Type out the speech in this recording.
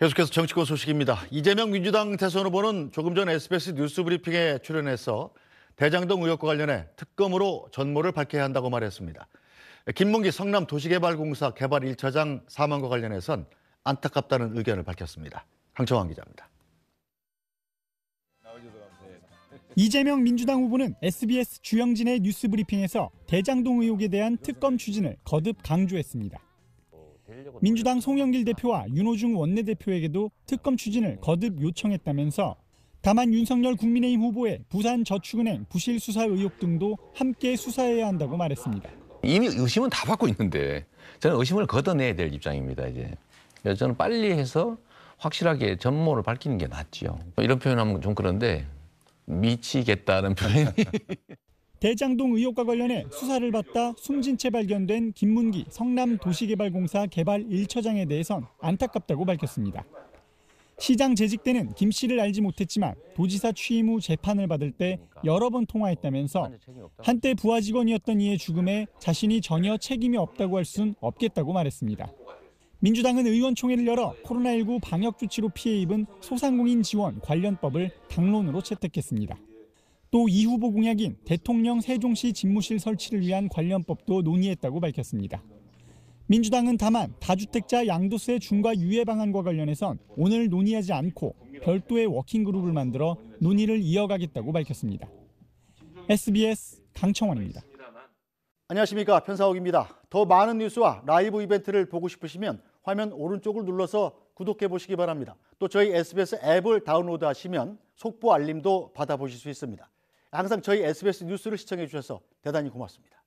계속해서 정치권 소식입니다. 이재명 민주당 대선 후보는 조금 전 SBS 뉴스 브리핑에 출연해서 대장동 의혹과 관련해 특검으로 전모를 밝혀야 한다고 말했습니다. 김문기 성남 도시개발공사 개발 1차장 사망과 관련해선 안타깝다는 의견을 밝혔습니다. 황청환 기자입니다. 이재명 민주당 후보는 SBS 주영진의 뉴스 브리핑에서 대장동 의혹에 대한 특검 추진을 거듭 강조했습니다. 민주당 송영길 대표와 윤호중 원내대표에게도 특검 추진을 거듭 요청했다면서 다만 윤석열 국민의힘 후보의 부산 저축은행 부실 수사 의혹 등도 함께 수사해야 한다고 말했습니다. 이미 의심은 다 받고 있는데 저는 의심을 걷어내야 될 입장입니다. 이제 저는 빨리 해서 확실하게 전모를 밝히는 게 낫지요. 이런 표현하면 좀 그런데 미치겠다는 표현이. 대장동 의혹과 관련해 수사를 받다 숨진 채 발견된 김문기 성남도시개발공사 개발 1처장에 대해선 안타깝다고 밝혔습니다. 시장 재직 때는 김 씨를 알지 못했지만 도지사 취임 후 재판을 받을 때 여러 번 통화했다면서 한때 부하 직원이었던 이의 죽음에 자신이 전혀 책임이 없다고 할 순 없겠다고 말했습니다. 민주당은 의원총회를 열어 코로나19 방역 조치로 피해 입은 소상공인 지원 관련법을 당론으로 채택했습니다. 또이 후보 공약인 대통령 세종시 집무실 설치를 위한 관련법도 논의했다고 밝혔습니다. 민주당은 다만 다주택자 양도세 중과 유예 방안과 관련해선 오늘 논의하지 않고 별도의 워킹그룹을 만들어 논의를 이어가겠다고 밝혔습니다. SBS 강청원입니다. 안녕하십니까 편사옥입니다. 더 많은 뉴스와 라이브 이벤트를 보고 싶으시면 화면 오른쪽을 눌러서 구독해 보시기 바랍니다. 또 저희 SBS 앱을 다운로드하시면 속보 알림도 받아보실 수 있습니다. 항상 저희 SBS 뉴스를 시청해 주셔서 대단히 고맙습니다.